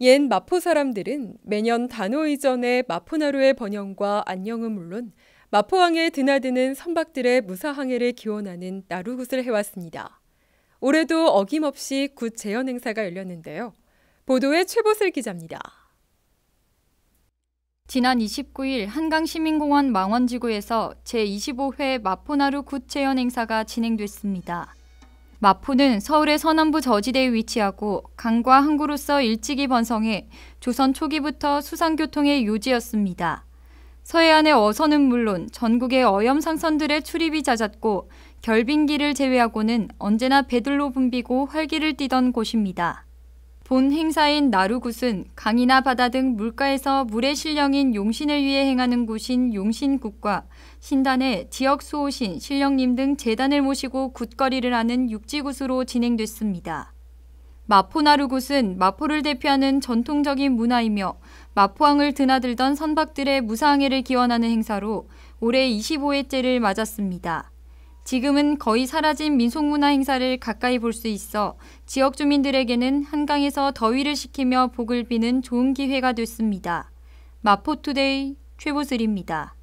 옛 마포 사람들은 매년 단오이 전의 마포나루의 번영과 안녕은 물론 마포항에 드나드는 선박들의 무사항해를 기원하는 나루굿을 해왔습니다. 올해도 어김없이 굿 재현 행사가 열렸는데요. 보도에 최보슬 기자입니다. 지난 29일 한강시민공원 망원지구에서 제25회 마포나루 굿 재현 행사가 진행됐습니다. 마포는 서울의 서남부 저지대에 위치하고 강과 항구로서 일찍이 번성해 조선 초기부터 수상교통의 요지였습니다. 서해안의 어선은 물론 전국의 어염상선들의 출입이 잦았고 결빙기를 제외하고는 언제나 배들로 붐비고 활기를 띠던 곳입니다. 본 행사인 나루굿은 강이나 바다 등 물가에서 물의 신령인 용신을 위해 행하는 곳인 용신굿과 신단의 지역 수호신, 신령님 등 재단을 모시고 굿거리를 하는 육지굿으로 진행됐습니다. 마포나루굿은 마포를 대표하는 전통적인 문화이며 마포항을 드나들던 선박들의 무사항해를 기원하는 행사로 올해 25회째를 맞았습니다. 지금은 거의 사라진 민속문화 행사를 가까이 볼 수 있어 지역 주민들에게는 한강에서 더위를 식히며 복을 비는 좋은 기회가 됐습니다. 마포투데이 최보슬입니다.